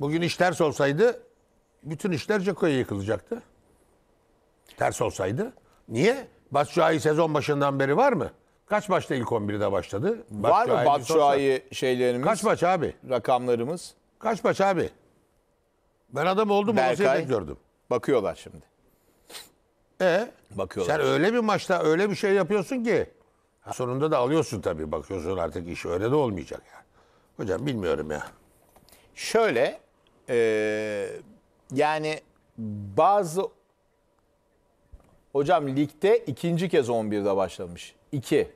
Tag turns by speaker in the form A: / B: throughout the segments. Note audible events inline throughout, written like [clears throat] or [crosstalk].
A: Bugün iş ters olsaydı bütün işler Ceko'ya yıkılacaktı. Ters olsaydı. Niye? Batshuayi sezon başından beri var mı? Kaç maçta ilk 11'de başladı? Var mı Batshuayi şeylerimiz? Kaç maç abi? Rakamlarımız? Kaç maç abi? Ben adam oldum Berkay,
B: gördüm. Bakıyorlar şimdi.
A: E bakıyorlar. Sen öyle bir maçta öyle bir şey yapıyorsun ki sonunda da alıyorsun tabii. Bakıyorsun artık iş öyle de olmayacak ya. Hocam bilmiyorum ya.
B: Şöyle ee,
A: yani bazı
B: hocam ligde ikinci kez 11'de başlamış. 2.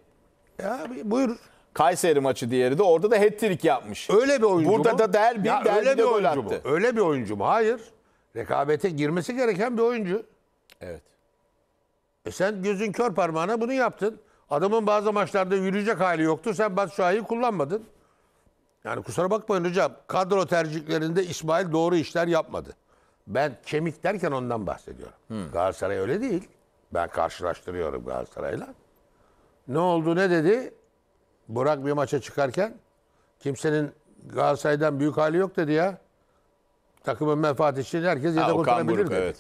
B: Ya
A: buyur. Kayseri maçı diğeri de orada da hat-trick yapmış. Öyle bir oyuncu Burada mu? da derbi, ya derbi öyle bir gol oyuncu attı. Mu? Öyle bir oyuncu mu? Hayır. Rekabete girmesi gereken bir oyuncu. Evet. E sen gözün kör parmağına bunu yaptın. Adamın bazı maçlarda yürüyecek hali yoktu. Sen Batu Şahin'i kullanmadın. Yani kusura bakmayın hocam kadro tercihlerinde İsmail doğru işler yapmadı. Ben kemik derken ondan bahsediyorum. Hmm. Galatasaray öyle değil. Ben karşılaştırıyorum Galatasaray'la. Ne oldu ne dedi? Burak bir maça çıkarken kimsenin Galatasaray'dan büyük hali yok dedi ya. Takımın menfaati için herkes yedek oturabilir Buruk, dedi. Evet.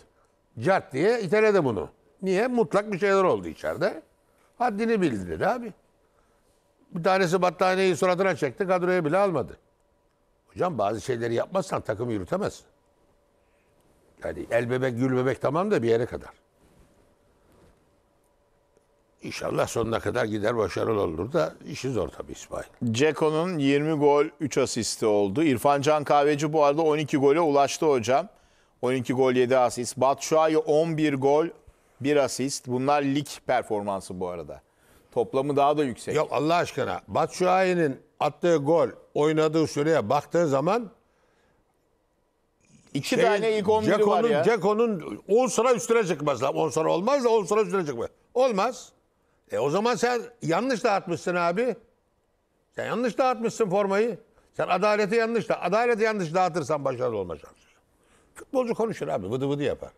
A: Cart diye iteledi bunu. Niye? Mutlak bir şeyler oldu içeride. Haddini bildi dedi abi. Bir tanesi battaniyeyi suratına çekti. Kadroya bile almadı. Hocam bazı şeyleri yapmazsan takım yürütemez. Yani el bebek gül bebek tamam da bir yere kadar. İnşallah sonuna kadar gider başarılı olur da işi zor tabii İsmail.
B: Ceko'nun 20 gol 3 asisti oldu. İrfan Can Kahveci bu arada 12 gole ulaştı hocam. 12 gol 7 asist. Batshuayi 11 gol 1 asist. Bunlar lig performansı bu arada. Toplamı daha da yüksek. Yok Allah
A: aşkına. Batshuayi'nin attığı gol oynadığı süreye baktığın zaman iki şeyin, tane ilk 11'i var ya. Ceko'nun 10 sıra üstüne çıkmaz. 10 sıra olmaz da 10 sıra üstüne çıkmaz. Olmaz. E o zaman sen yanlış dağıtmışsın abi. Sen yanlış dağıtmışsın formayı. Sen adaleti yanlış da adaleti yanlış dağıtırsan başarılı olma şansı. Futbolcu konuşur abi vıdı vıdı yapar.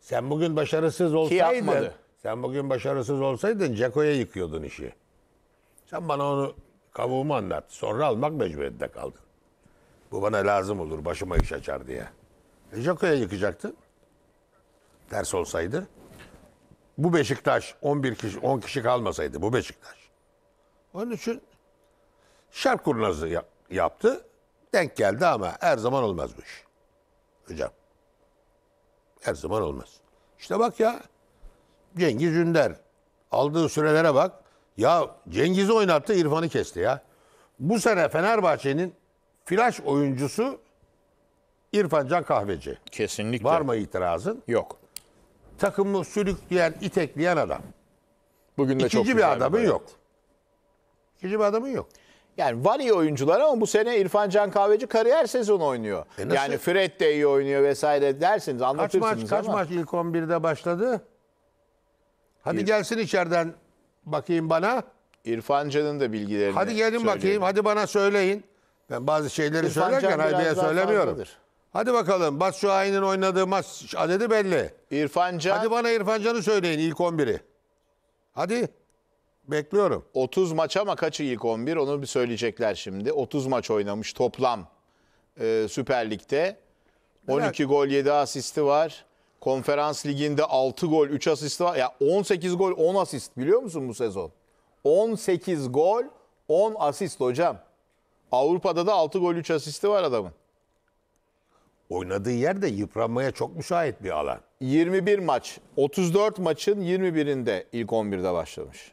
A: Sen bugün başarısız olsaydın. Ki yapmadı. Sen bugün başarısız olsaydın Ceko'ya yıkıyordun işi. Sen bana onu kavuğumu anlat. Sonra almak mecburiyetinde kaldın. Bu bana lazım olur başıma iş açar diye. E Ceko'ya yıkacaktın. Ters olsaydı. Bu Beşiktaş 11 kişi 10 kişi kalmasaydı bu Beşiktaş. Onun için şart kurnazı yap, yaptı. Denk geldi ama her zaman olmaz bu iş. Hocam. Her zaman olmaz. İşte bak ya Cengiz Ünder. Aldığı sürelere bak. Ya Cengiz'i oynattı İrfan'ı kesti ya. Bu sene Fenerbahçe'nin flash oyuncusu İrfan Can Kahveci. Kesinlikle. Var mı itirazın? Yok. Takımı sürükleyen, itekleyen adam. Bugün de İkinci çok bir adamın bir yok. İkinci bir adamın yok. Yani var iyi oyuncular ama bu sene İrfan Can Kahveci
B: kariyer sezonu oynuyor. E yani Fred de iyi oynuyor vesaire dersiniz anlatırsınız kaç maç, ama. Kaç
A: maç ilk 11'de başladı? Hadi gelsin içeriden bakayım bana. İrfan Can'ın da bilgilerini Hadi gelin söyleyelim. bakayım. Hadi bana söyleyin. Ben bazı şeyleri İrfan söylerken Haybe'ye söylemiyorum. Hadi bakalım. Bas şu ayının oynadığı maç adedi belli. İrfan Can. Hadi bana İrfan Can'ı söyleyin ilk 11'i. Hadi. Bekliyorum.
B: 30 maç ama kaçı ilk 11 onu bir söyleyecekler şimdi. 30 maç oynamış toplam e, Süper Lig'de. 12 evet. gol 7 asisti var. Konferans liginde 6 gol, 3 asist var. Ya 18 gol, 10 asist biliyor musun bu sezon? 18 gol, 10 asist hocam. Avrupa'da da 6 gol, 3 asisti var adamın. Oynadığı yer de yıpranmaya çok müsait bir alan. 21 maç, 34 maçın 21'inde ilk 11'de başlamış.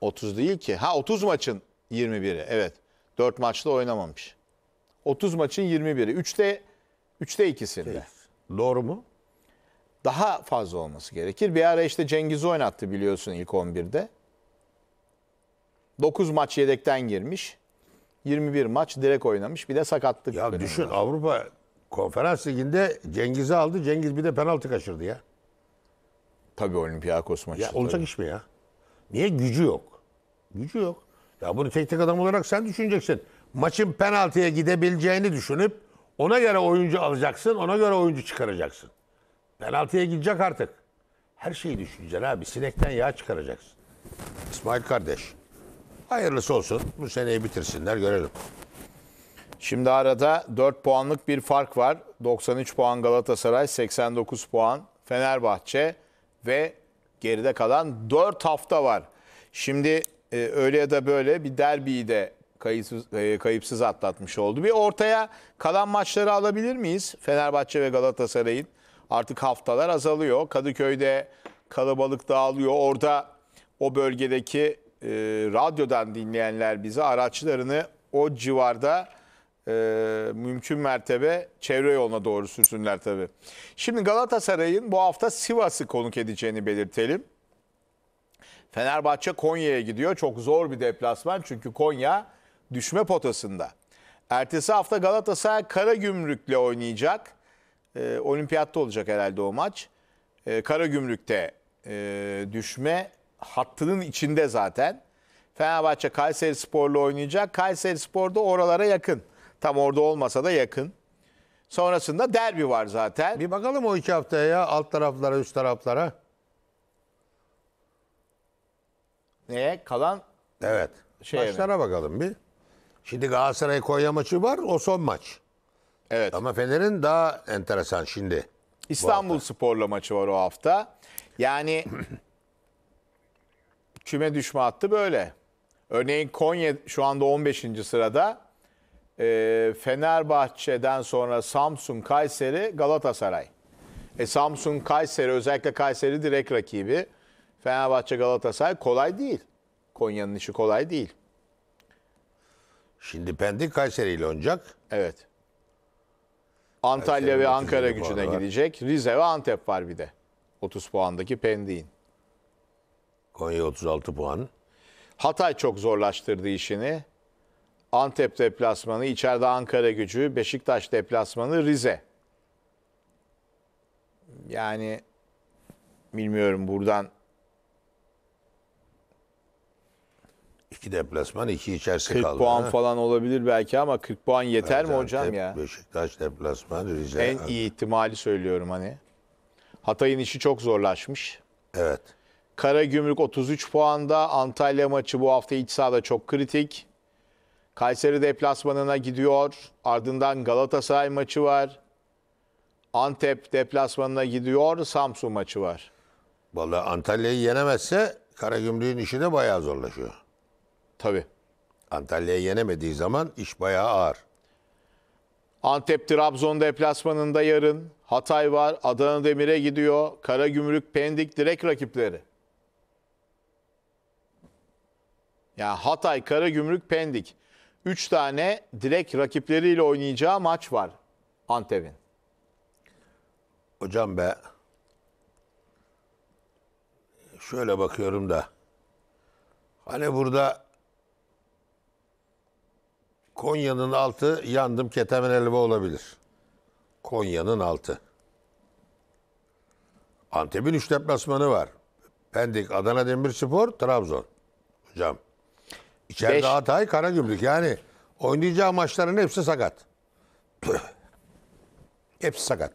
B: 30 değil ki. Ha 30 maçın 21'i evet. 4 maçta oynamamış. 30 maçın 21'i. 3'te Üçte ikisinde. Peki. Doğru mu? Daha fazla olması gerekir. Bir ara işte Cengiz'i oynattı biliyorsun ilk 11'de. 9 maç yedekten girmiş. 21
A: maç direkt oynamış. Bir de sakatlık. Ya döneminde. düşün Avrupa Konferans Ligi'nde Cengiz'i aldı. Cengiz bir de penaltı kaçırdı ya. Tabii Olympiakos maçı. Ya olacak tabii. iş mi ya? Niye? Gücü yok. Gücü yok. Ya bunu tek tek adam olarak sen düşüneceksin. Maçın penaltıya gidebileceğini düşünüp ona göre oyuncu alacaksın, ona göre oyuncu çıkaracaksın. Penaltıya gidecek artık. Her şeyi düşüneceksin abi. Sinekten yağ çıkaracaksın. İsmail kardeş. Hayırlısı olsun. Bu seneyi bitirsinler görelim.
B: Şimdi arada 4 puanlık bir fark var. 93 puan Galatasaray, 89 puan Fenerbahçe ve geride kalan 4 hafta var. Şimdi e, öyle ya da böyle bir derbiyi de kayıpsız, e, kayıpsız atlatmış oldu. Bir ortaya kalan maçları alabilir miyiz? Fenerbahçe ve Galatasaray'ın artık haftalar azalıyor. Kadıköy'de kalabalık dağılıyor. Orada o bölgedeki e, radyodan dinleyenler bizi araçlarını o civarda e, mümkün mertebe çevre yoluna doğru sürsünler tabii. Şimdi Galatasaray'ın bu hafta Sivas'ı konuk edeceğini belirtelim. Fenerbahçe Konya'ya gidiyor. Çok zor bir deplasman çünkü Konya düşme potasında. Ertesi hafta Galatasaray Karagümrük'le oynayacak. E, olimpiyatta olacak herhalde o maç. E, Karagümrük'te e, düşme hattının içinde zaten. Fenerbahçe Kayseri Spor'la oynayacak. Kayseri Spor da oralara yakın. Tam orada olmasa da yakın. Sonrasında derbi var zaten. Bir bakalım
A: o iki haftaya ya. Alt taraflara, üst taraflara. Neye? Kalan Evet. Şeye Başlara bakalım bir. Şimdi Galatasaray Konya maçı var. O son maç. Evet. Ama Fener'in daha enteresan şimdi. İstanbul Spor'la maçı var o hafta. Yani
B: [clears throat] küme düşme hattı böyle. Örneğin Konya şu anda 15. sırada. E, Fenerbahçe'den sonra Samsun, Kayseri, Galatasaray. E, Samsun, Kayseri özellikle Kayseri direkt rakibi. Fenerbahçe, Galatasaray kolay değil. Konya'nın işi kolay değil. Şimdi Pendik Kayseri ile oynayacak. Evet. Antalya Kayseri ve Ankara gücüne gidecek. Rize ve Antep var bir de. 30 puandaki Pendik'in. Konya 36 puan. Hatay çok zorlaştırdı işini. Antep deplasmanı, içeride Ankara gücü, Beşiktaş deplasmanı, Rize. Yani bilmiyorum buradan İki deplasman, iki içerisi 40 kaldı. 40 puan ha? falan olabilir belki ama 40 puan yeter Gaziantep, mi hocam ya? Beşiktaş deplasman, Rize. En iyi ihtimali söylüyorum hani. Hatay'ın işi çok zorlaşmış. Evet. kara gümrük 33 puanda. Antalya maçı bu hafta iç sahada çok kritik. Kayseri deplasmanına gidiyor. Ardından Galatasaray maçı var. Antep
A: deplasmanına gidiyor. Samsun maçı var. Vallahi Antalya'yı yenemezse kara gümrükün işi de bayağı zorlaşıyor. Tabii. Antalya'yı yenemediği zaman iş
B: bayağı ağır. Antep Trabzon deplasmanında yarın Hatay var, Adana Demir'e gidiyor, Karagümrük, Pendik direkt rakipleri. Yani Hatay, Karagümrük, Pendik. üç tane direkt rakipleriyle oynayacağı maç var Antep'in.
A: Hocam be. Şöyle bakıyorum da. Hani burada Konya'nın altı yandım ketemen elva olabilir. Konya'nın altı. Antep'in üç deplasmanı var. Pendik, Adana Demirspor, Trabzon. Hocam. İçeride Beş. Hatay, Karagümrük. Yani oynayacağı maçların hepsi sakat. [clears throat] hepsi sakat.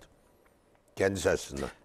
A: Kendisi açısından.